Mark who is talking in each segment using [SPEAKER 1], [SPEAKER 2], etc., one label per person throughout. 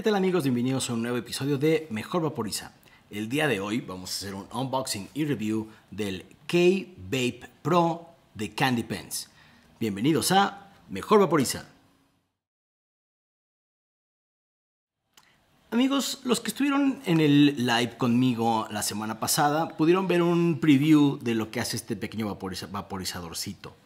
[SPEAKER 1] ¿Qué tal amigos? Bienvenidos a un nuevo episodio de Mejor Vaporiza. El día de hoy vamos a hacer un unboxing y review del K-Vape Pro de Candy Pens. Bienvenidos a Mejor Vaporiza. Amigos, los que estuvieron en el live conmigo la semana pasada pudieron ver un preview de lo que hace este pequeño vaporizadorcito.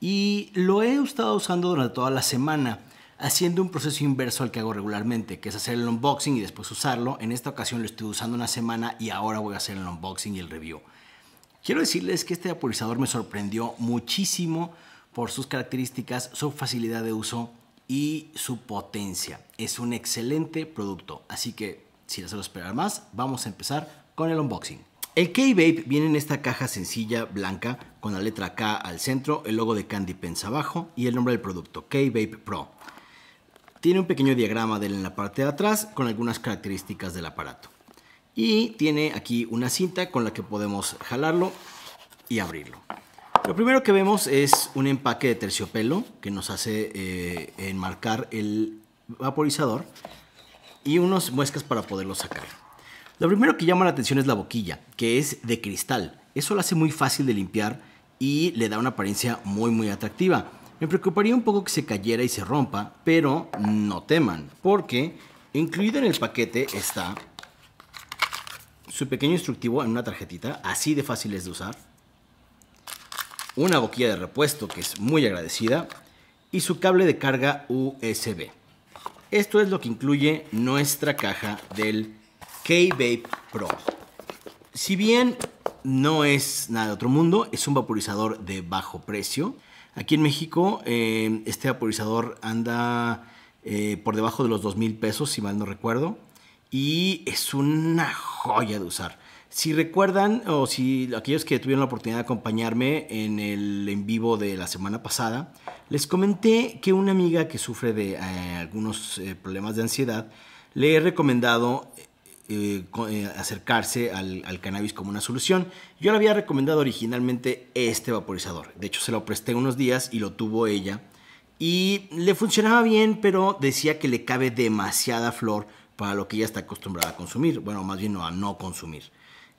[SPEAKER 1] Y lo he estado usando durante toda la semana haciendo un proceso inverso al que hago regularmente, que es hacer el unboxing y después usarlo. En esta ocasión lo estoy usando una semana y ahora voy a hacer el unboxing y el review. Quiero decirles que este vaporizador me sorprendió muchísimo por sus características, su facilidad de uso y su potencia. Es un excelente producto, así que sin hacerlo esperar más, vamos a empezar con el unboxing. El K-Vape viene en esta caja sencilla blanca con la letra K al centro, el logo de Candy Pens abajo y el nombre del producto, K-Vape Pro. Tiene un pequeño diagrama de en la parte de atrás con algunas características del aparato. Y tiene aquí una cinta con la que podemos jalarlo y abrirlo. Lo primero que vemos es un empaque de terciopelo que nos hace eh, enmarcar el vaporizador y unos muescas para poderlo sacar. Lo primero que llama la atención es la boquilla, que es de cristal. Eso lo hace muy fácil de limpiar y le da una apariencia muy muy atractiva. Me preocuparía un poco que se cayera y se rompa, pero no teman, porque incluido en el paquete está su pequeño instructivo en una tarjetita, así de fácil es de usar, una boquilla de repuesto que es muy agradecida y su cable de carga USB. Esto es lo que incluye nuestra caja del K-Vape Pro. Si bien no es nada de otro mundo, es un vaporizador de bajo precio, Aquí en México, eh, este vaporizador anda eh, por debajo de los 2 mil pesos, si mal no recuerdo, y es una joya de usar. Si recuerdan, o si aquellos que tuvieron la oportunidad de acompañarme en el en vivo de la semana pasada, les comenté que una amiga que sufre de eh, algunos problemas de ansiedad, le he recomendado eh, eh, acercarse al, cannabis como una solución. Yo le había recomendado originalmente este vaporizador. De hecho, se lo presté unos días y lo tuvo ella. Y le funcionaba bien, pero decía que le cabe demasiada flor para lo que ella está acostumbrada a consumir. Bueno, más bien no, a no consumir.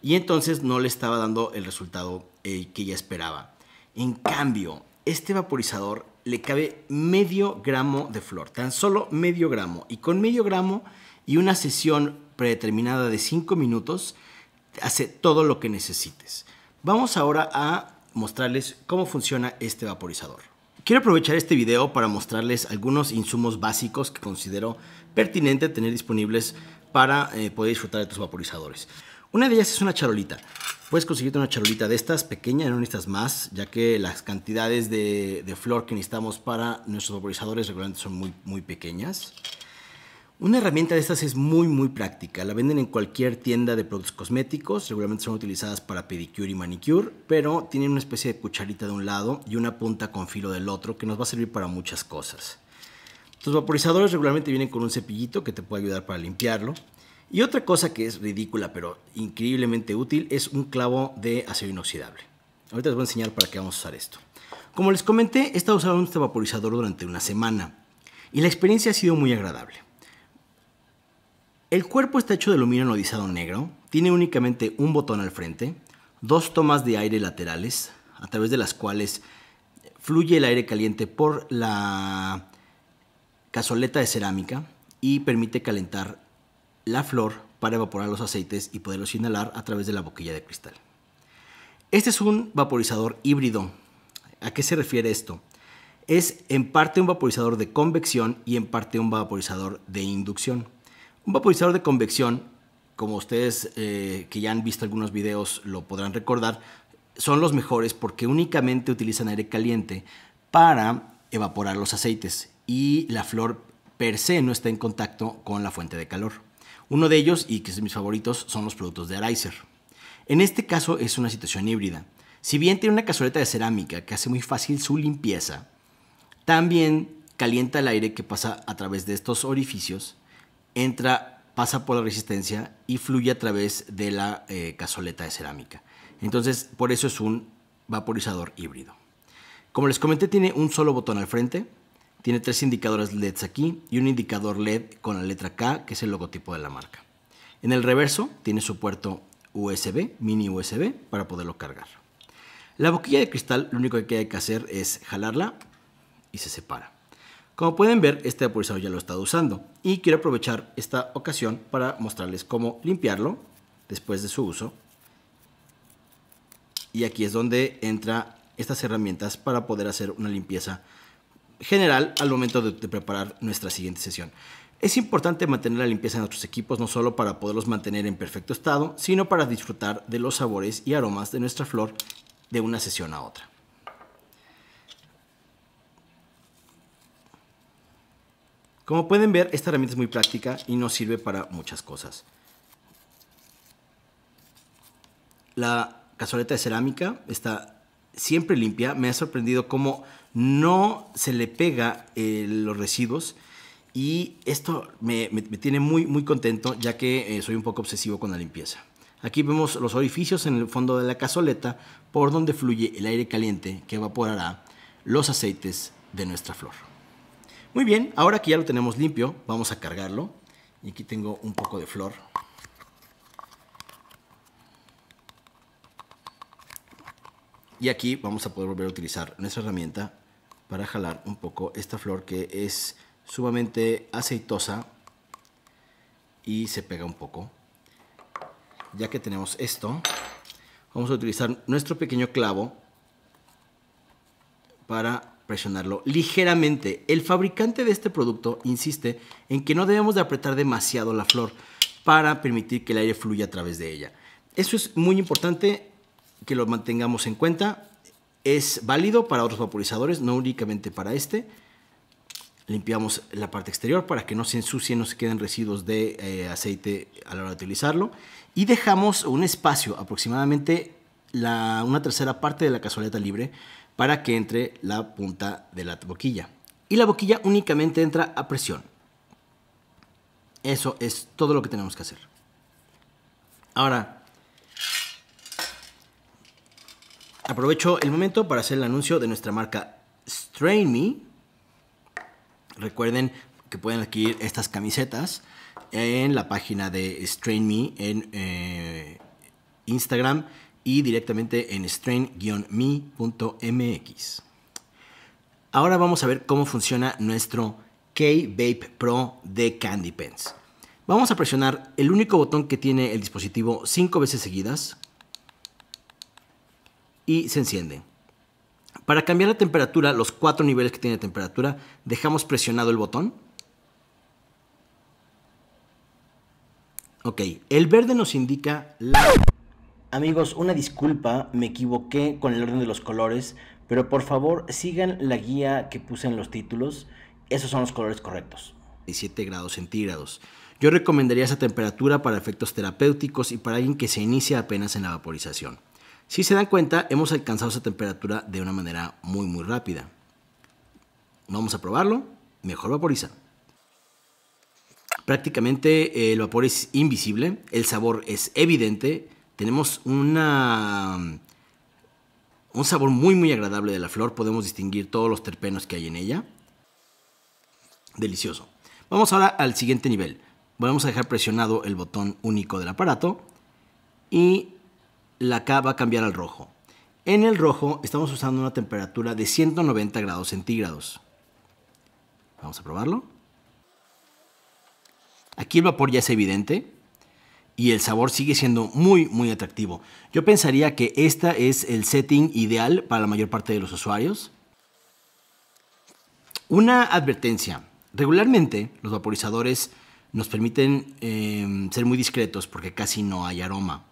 [SPEAKER 1] Y entonces no le estaba dando el resultado eh, que ella esperaba. En cambio, este vaporizador le cabe medio gramo de flor, tan solo medio gramo. Y con medio gramo y una sesión predeterminada de 5 minutos hace todo lo que necesites. Vamos ahora a mostrarles cómo funciona este vaporizador. Quiero aprovechar este video para mostrarles algunos insumos básicos que considero pertinente tener disponibles para eh, poder disfrutar de tus vaporizadores. Una de ellas es una charolita. Puedes conseguirte una charolita de estas, pequeña, no necesitas más, ya que las cantidades de, flor que necesitamos para nuestros vaporizadores regularmente son muy, muy pequeñas. Una herramienta de estas es muy muy práctica, la venden en cualquier tienda de productos cosméticos, Regularmente son utilizadas para pedicure y manicure, pero tienen una especie de cucharita de un lado y una punta con filo del otro que nos va a servir para muchas cosas. Tus vaporizadores regularmente vienen con un cepillito que te puede ayudar para limpiarlo. Y otra cosa que es ridícula pero increíblemente útil es un clavo de acero inoxidable. Ahorita les voy a enseñar para qué vamos a usar esto. Como les comenté, he estado usando este vaporizador durante una semana y la experiencia ha sido muy agradable. El cuerpo está hecho de aluminio anodizado negro, tiene únicamente un botón al frente, dos tomas de aire laterales, a través de las cuales fluye el aire caliente por la cazoleta de cerámica y permite calentar la flor para evaporar los aceites y poderlos inhalar a través de la boquilla de cristal. Este es un vaporizador híbrido. ¿A qué se refiere esto? Es en parte un vaporizador de convección y en parte un vaporizador de inducción. Un vaporizador de convección, como ustedes eh, que ya han visto algunos videos lo podrán recordar, son los mejores porque únicamente utilizan aire caliente para evaporar los aceites y la flor per se no está en contacto con la fuente de calor. Uno de ellos, y que es mis favoritos, son los productos de Arizer. En este caso es una situación híbrida. Si bien tiene una cazoleta de cerámica que hace muy fácil su limpieza, también calienta el aire que pasa a través de estos orificios entra, pasa por la resistencia y fluye a través de la eh, cazoleta de cerámica. Entonces, por eso es un vaporizador híbrido. Como les comenté, tiene un solo botón al frente, tiene tres indicadores LEDs aquí y un indicador LED con la letra K, que es el logotipo de la marca. En el reverso tiene su puerto USB, mini USB, para poderlo cargar. La boquilla de cristal, lo único que hay que hacer es jalarla y se separa. Como pueden ver, este vaporizador ya lo he estado usando y quiero aprovechar esta ocasión para mostrarles cómo limpiarlo después de su uso. Y aquí es donde entra estas herramientas para poder hacer una limpieza general al momento de, de preparar nuestra siguiente sesión. Es importante mantener la limpieza de nuestros equipos no solo para poderlos mantener en perfecto estado, sino para disfrutar de los sabores y aromas de nuestra flor de una sesión a otra. Como pueden ver, esta herramienta es muy práctica y nos sirve para muchas cosas. La cazoleta de cerámica está siempre limpia. Me ha sorprendido cómo no se le pega eh, los residuos. Y esto me, tiene muy, muy contento, ya que eh, soy un poco obsesivo con la limpieza. Aquí vemos los orificios en el fondo de la cazoleta por donde fluye el aire caliente que evaporará los aceites de nuestra flor. Muy bien, ahora que ya lo tenemos limpio, vamos a cargarlo. Y aquí tengo un poco de flor. Y aquí vamos a poder volver a utilizar nuestra herramienta para jalar un poco esta flor que es sumamente aceitosa y se pega un poco. Ya que tenemos esto, vamos a utilizar nuestro pequeño clavo para presionarlo ligeramente. El fabricante de este producto insiste en que no debemos de apretar demasiado la flor para permitir que el aire fluya a través de ella. Eso es muy importante que lo mantengamos en cuenta. Es válido para otros vaporizadores, no únicamente para este. Limpiamos la parte exterior para que no se ensucie, no se queden residuos de eh, aceite a la hora de utilizarlo. Y dejamos un espacio, aproximadamente la, una tercera parte de la cazoleta libre, para que entre la punta de la boquilla. Y la boquilla únicamente entra a presión. Eso es todo lo que tenemos que hacer. Ahora, aprovecho el momento para hacer el anuncio de nuestra marca Strain Me. Recuerden que pueden adquirir estas camisetas en la página de Strain Me en eh, Instagram y directamente en strain-me.mx. Ahora vamos a ver cómo funciona nuestro K-Vape Pro de Candy Pens. Vamos a presionar el único botón que tiene el dispositivo cinco veces seguidas y se enciende. Para cambiar la temperatura, los cuatro niveles que tiene temperatura, dejamos presionado el botón. Ok, el verde nos indica la Amigos, una disculpa, me equivoqué con el orden de los colores, pero por favor sigan la guía que puse en los títulos, esos son los colores correctos. 17 grados centígrados. Yo recomendaría esa temperatura para efectos terapéuticos y para alguien que se inicia apenas en la vaporización. Si se dan cuenta, hemos alcanzado esa temperatura de una manera muy muy rápida. Vamos a probarlo, mejor vaporiza. Prácticamente eh, el vapor es invisible, el sabor es evidente, tenemos un sabor muy muy agradable de la flor, podemos distinguir todos los terpenos que hay en ella. Delicioso. Vamos ahora al siguiente nivel. Vamos a dejar presionado el botón único del aparato y la K va a cambiar al rojo. En el rojo estamos usando una temperatura de 190 grados centígrados. Vamos a probarlo. Aquí el vapor ya es evidente y el sabor sigue siendo muy muy atractivo. Yo pensaría que esta es el setting ideal para la mayor parte de los usuarios. Una advertencia. Regularmente los vaporizadores nos permiten em, ser muy discretos porque casi no hay aroma.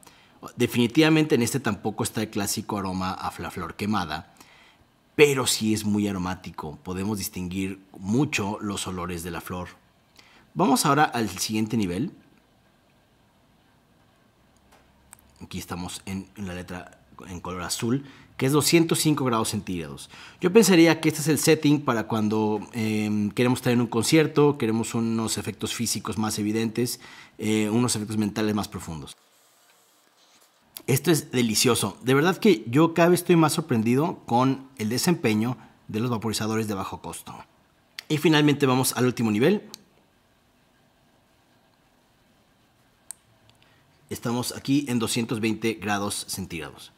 [SPEAKER 1] Definitivamente en este tampoco está el clásico aroma a flor quemada, pero sí es muy aromático. Podemos distinguir mucho los olores de la flor. Vamos ahora al siguiente nivel, aquí estamos en, la letra en color azul, que es 205 grados centígrados. Yo pensaría que este es el setting para cuando em, queremos queremos en un concierto, queremos unos efectos físicos más evidentes, eh, unos efectos mentales más profundos. Esto es delicioso. De verdad que yo cada vez estoy más sorprendido con el desempeño de los vaporizadores de bajo costo. Y finalmente vamos al último nivel, Estamos aquí en 220 grados centígrados.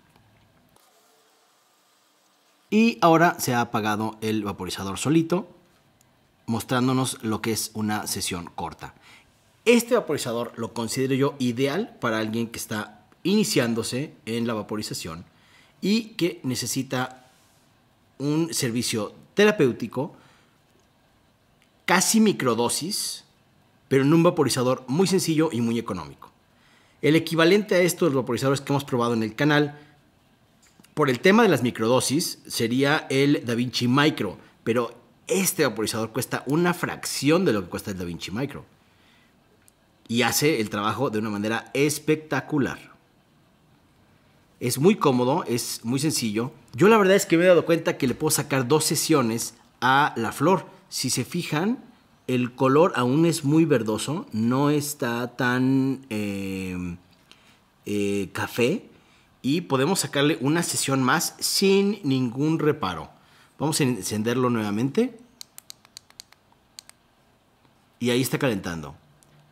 [SPEAKER 1] Y ahora se ha apagado el vaporizador solito, mostrándonos lo que es una sesión corta. Este vaporizador lo considero yo ideal para alguien que está iniciándose en la vaporización y que necesita un servicio terapéutico, casi microdosis, pero en un vaporizador muy sencillo y muy económico. El equivalente a estos vaporizadores que hemos probado en el canal, por el tema de las microdosis, sería el Da Vinci Micro, pero este vaporizador cuesta una fracción de lo que cuesta el Da Vinci Micro. Y hace el trabajo de una manera espectacular. Es muy cómodo, es muy sencillo. Yo la verdad es que me he dado cuenta que le puedo sacar dos sesiones a la flor. Si se fijan, el color aún es muy verdoso, no está tan eh, eh, café y podemos sacarle una sesión más sin ningún reparo. Vamos a encenderlo nuevamente. Y ahí está calentando.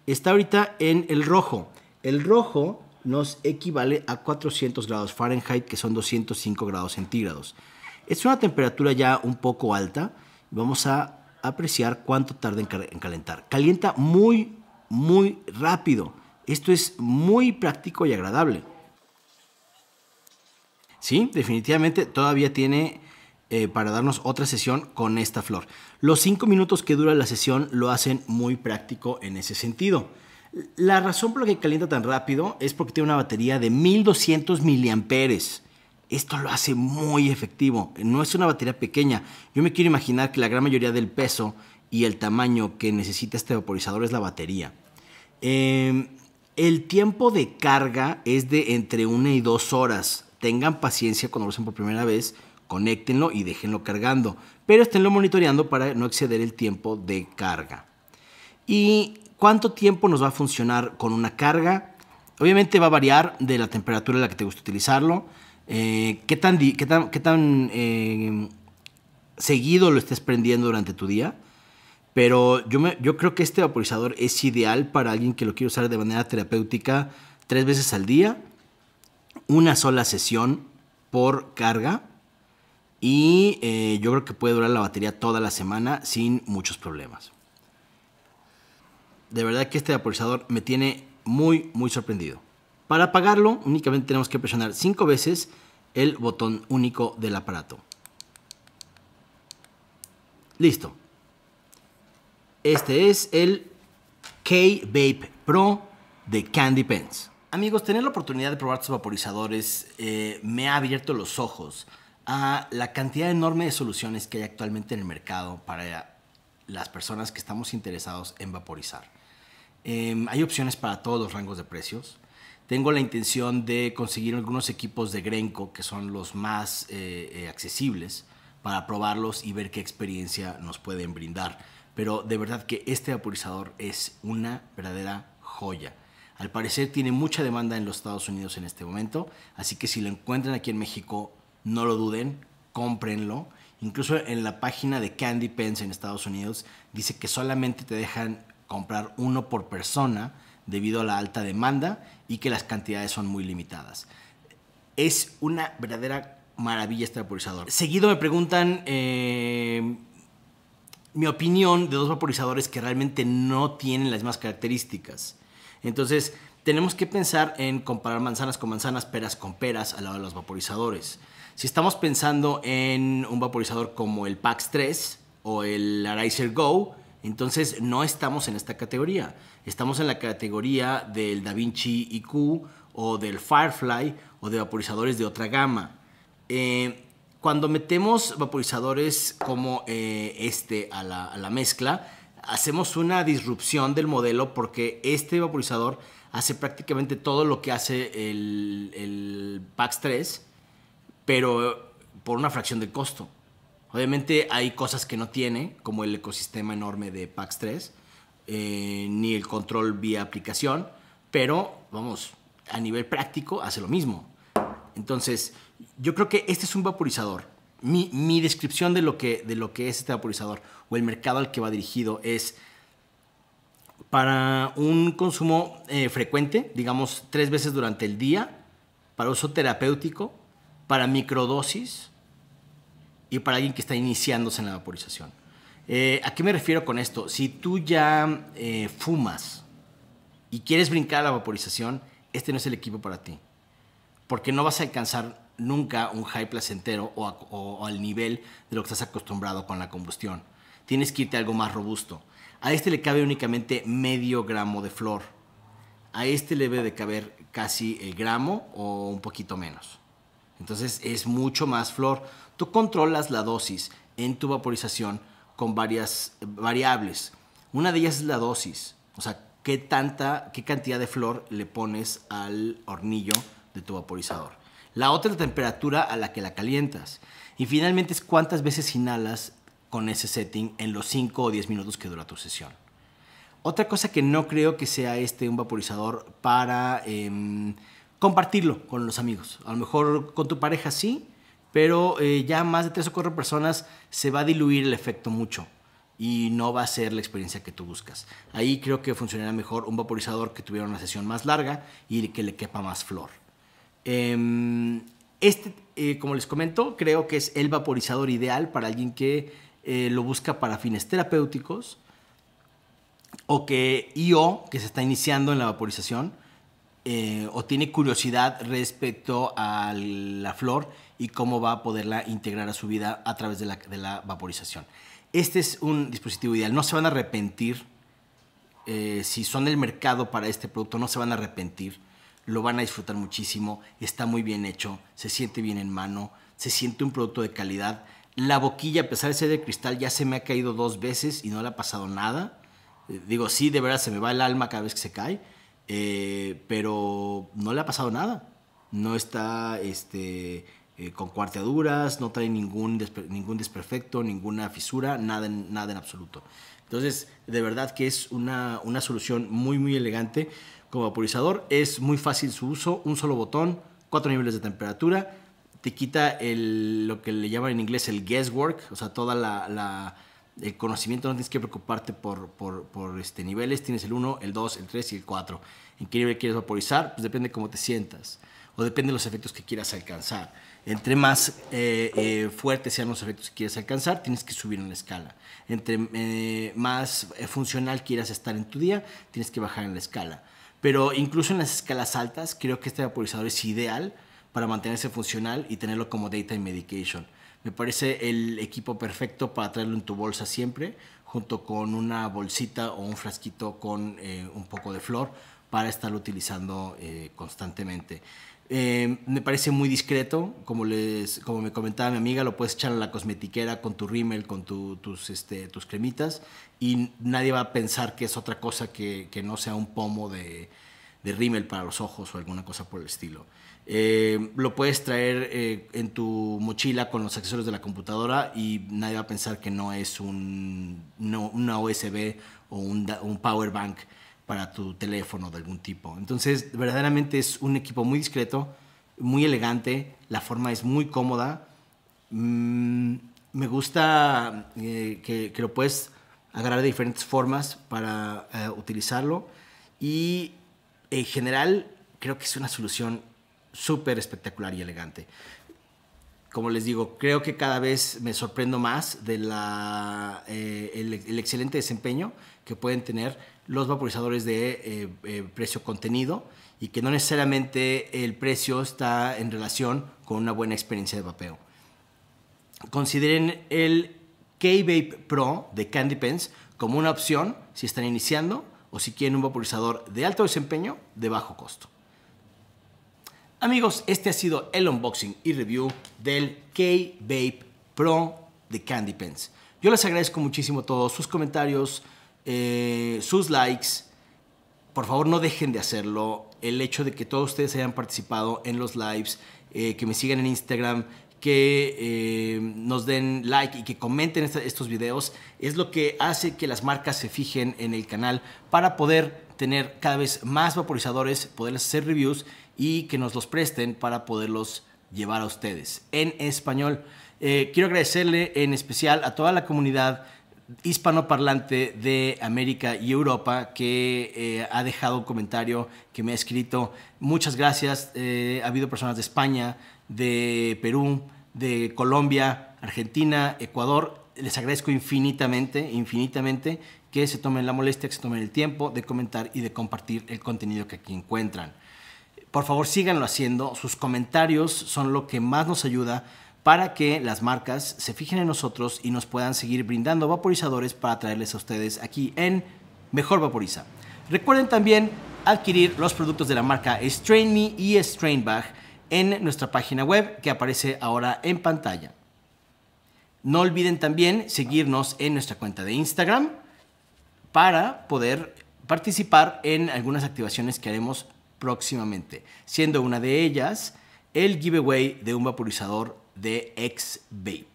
[SPEAKER 1] Está ahorita en el rojo. El rojo nos equivale a 400 grados Fahrenheit, que son 205 grados centígrados. Es una temperatura ya un poco alta. Vamos a apreciar cuánto tarda en, calentar. Calienta muy, muy rápido. Esto es muy práctico y agradable. Sí, definitivamente todavía tiene eh, para darnos otra sesión con esta flor. Los cinco minutos que dura la sesión lo hacen muy práctico en ese sentido. La razón por la que calienta tan rápido es porque tiene una batería de 1200 miliamperes. Esto lo hace muy efectivo. No es una batería pequeña. Yo me quiero imaginar que la gran mayoría del peso y el tamaño que necesita este vaporizador es la batería. Em, el tiempo de carga es de entre una y dos horas. Tengan paciencia cuando lo usen por primera vez, conéctenlo y déjenlo cargando, pero esténlo monitoreando para no exceder el tiempo de carga. ¿Y cuánto tiempo nos va a funcionar con una carga? Obviamente va a variar de la temperatura a la que te guste utilizarlo. Eh, qué tan, qué tan, eh, seguido lo estés prendiendo durante tu día. Pero yo, yo creo que este vaporizador es ideal para alguien que lo quiere usar de manera terapéutica tres veces al día, una sola sesión por carga y eh, yo creo que puede durar la batería toda la semana sin muchos problemas. De verdad que este vaporizador me tiene muy, muy sorprendido. Para apagarlo únicamente tenemos que presionar 5 veces el botón único del aparato. Listo. Este es el K-Vape Pro de Candy Pens. Amigos, tener la oportunidad de probar estos vaporizadores eh, me ha abierto los ojos a la cantidad enorme de soluciones que hay actualmente en el mercado para las personas que estamos interesados en vaporizar. Em, hay opciones para todos los rangos de precios. Tengo la intención de conseguir algunos equipos de Grenco, que son los más eh, eh, accesibles, para probarlos y ver qué experiencia nos pueden brindar. Pero de verdad que este vaporizador es una verdadera joya. Al parecer tiene mucha demanda en los Estados Unidos en este momento, así que si lo encuentran aquí en México, no lo duden, cómprenlo. Incluso en la página de Candy Pens en Estados Unidos dice que solamente te dejan comprar uno por persona debido a la alta demanda y que las cantidades son muy limitadas. Es una verdadera maravilla este vaporizador. Seguido me preguntan eh, mi opinión de dos vaporizadores que realmente no tienen las mismas características. Entonces, tenemos que pensar en comparar manzanas con manzanas, peras con peras al lado de los vaporizadores. Si estamos pensando en un vaporizador como el Pax 3 o el Arizer Go, entonces no estamos en esta categoría. Estamos en la categoría del Da Vinci IQ o del Firefly o de vaporizadores de otra gama. Eh, cuando metemos vaporizadores como eh, este a la, mezcla, hacemos una disrupción del modelo porque este vaporizador hace prácticamente todo lo que hace el, el Pax 3, pero por una fracción del costo. Obviamente hay cosas que no tiene, como el ecosistema enorme de Pax 3, eh, ni el control vía aplicación, pero vamos, a nivel práctico hace lo mismo. Entonces, yo creo que este es un vaporizador. Mi, descripción de lo, que, es este vaporizador o el mercado al que va dirigido es para un consumo eh, frecuente, digamos tres veces durante el día, para uso terapéutico, para microdosis, y para alguien que está iniciándose en la vaporización. Eh, ¿A qué me refiero con esto? Si tú ya eh, fumas y quieres brincar a la vaporización, este no es el equipo para ti. Porque no vas a alcanzar nunca un high placentero o, al nivel de lo que estás acostumbrado con la combustión. Tienes que irte a algo más robusto. A este le cabe únicamente medio gramo de flor. A este le debe de caber casi el gramo o un poquito menos. Entonces es mucho más flor. Tú controlas la dosis en tu vaporización con varias eh, variables. Una de ellas es la dosis, o sea, qué tanta, qué cantidad de flor le pones al hornillo de tu vaporizador. La otra es la temperatura a la que la calientas. Y finalmente es cuántas veces inhalas con ese setting en los 5 o 10 minutos que dura tu sesión. Otra cosa que no creo que sea este un vaporizador para em, compartirlo con los amigos. A lo mejor con tu pareja sí, pero eh, ya más de tres o cuatro personas se va a diluir el efecto mucho y no va a ser la experiencia que tú buscas. Ahí creo que funcionará mejor un vaporizador que tuviera una sesión más larga y que le quepa más flor. Em, este, eh, como les comento, creo que es el vaporizador ideal para alguien que eh, lo busca para fines terapéuticos o que IO, que se está iniciando en la vaporización, eh, o tiene curiosidad respecto a la flor y cómo va a poderla integrar a su vida a través de la, vaporización. Este es un dispositivo ideal. No se van a arrepentir. Eh, si son el mercado para este producto, no se van a arrepentir. Lo van a disfrutar muchísimo. Está muy bien hecho. Se siente bien en mano. Se siente un producto de calidad. La boquilla, a pesar de ser de cristal, ya se me ha caído dos veces y no le ha pasado nada. Eh, digo, sí, de verdad se me va el alma cada vez que se cae, eh, pero no le ha pasado nada. No está este, eh, con cuarteaduras, no trae ningún, ningún desperfecto, ninguna fisura, nada, nada en absoluto. Entonces, de verdad que es una, una solución muy, muy elegante como vaporizador. Es muy fácil su uso, un solo botón, cuatro niveles de temperatura, te quita lo que le llaman en inglés el guesswork, o sea, toda la el conocimiento no tienes que preocuparte por, este, niveles, tienes el 1, el 2, el 3 y el 4. ¿En qué nivel quieres vaporizar? Pues depende de cómo te sientas o depende de los efectos que quieras alcanzar. Entre más eh, eh, fuertes sean los efectos que quieras alcanzar, tienes que subir en la escala. Entre eh, más funcional quieras estar en tu día, tienes que bajar en la escala. Pero incluso en las escalas altas, creo que este vaporizador es ideal para mantenerse funcional y tenerlo como data daytime medication. Me parece el equipo perfecto para traerlo en tu bolsa siempre, junto con una bolsita o un frasquito con eh, un poco de flor para estarlo utilizando eh, constantemente. Eh, me parece muy discreto, como, como me comentaba mi amiga, lo puedes echar a la cosmetiquera con tu rímel, con este, tus, cremitas y nadie va a pensar que es otra cosa que, no sea un pomo de, de rímel para los ojos o alguna cosa por el estilo. Eh, lo puedes traer eh, en tu mochila con los accesorios de la computadora y nadie va a pensar que no es un, no, una USB o un, power bank para tu teléfono de algún tipo. Entonces, verdaderamente es un equipo muy discreto, muy elegante, la forma es muy cómoda. Mm, me gusta eh, que, que, lo puedes agarrar de diferentes formas para utilizarlo y en general creo que es una solución súper espectacular y elegante. Como les digo, creo que cada vez me sorprendo más del eh, el excelente desempeño que pueden tener los vaporizadores de eh, eh, precio contenido y que no necesariamente el precio está en relación con una buena experiencia de vapeo. Consideren el K-Vape Pro de Candy Pens como una opción si están iniciando o si quieren un vaporizador de alto desempeño de bajo costo. Amigos, este ha sido el unboxing y review del K-Vape Pro de Candy Pens. Yo les agradezco muchísimo todos sus comentarios, eh, sus likes. Por favor, no dejen de hacerlo. El hecho de que todos ustedes hayan participado en los lives, eh, que me sigan en Instagram, que eh, nos den like y que comenten estos videos, es lo que hace que las marcas se fijen en el canal para poder tener cada vez más vaporizadores, poderles hacer reviews y que nos los presten para poderlos llevar a ustedes en español. Eh, quiero agradecerle en especial a toda la comunidad hispanoparlante de América y Europa que eh, ha dejado un comentario, que me ha escrito. Muchas gracias. Eh, ha habido personas de España, de Perú, de Colombia, Argentina, Ecuador. Les agradezco infinitamente, infinitamente que se tomen la molestia, que se tomen el tiempo de comentar y de compartir el contenido que aquí encuentran. Por favor, síganlo haciendo. Sus comentarios son lo que más nos ayuda para que las marcas se fijen en nosotros y nos puedan seguir brindando vaporizadores para traerles a ustedes aquí en Mejor Vaporiza. Recuerden también adquirir los productos de la marca Strain Me y Strain Bag en nuestra página web que aparece ahora en pantalla. No olviden también seguirnos en nuestra cuenta de Instagram para poder participar en algunas activaciones que haremos próximamente, siendo una de ellas el giveaway de un vaporizador de X-Vape.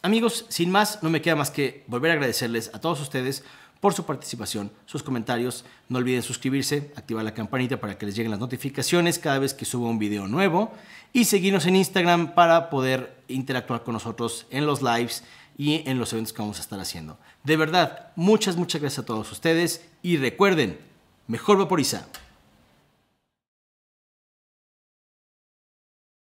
[SPEAKER 1] Amigos, sin más, no me queda más que volver a agradecerles a todos ustedes por su participación, sus comentarios. No olviden suscribirse, activar la campanita para que les lleguen las notificaciones cada vez que suba un video nuevo y seguirnos en Instagram para poder interactuar con nosotros en los lives y en los eventos que vamos a estar haciendo. De verdad, muchas, muchas gracias a todos ustedes y recuerden, mejor vaporiza.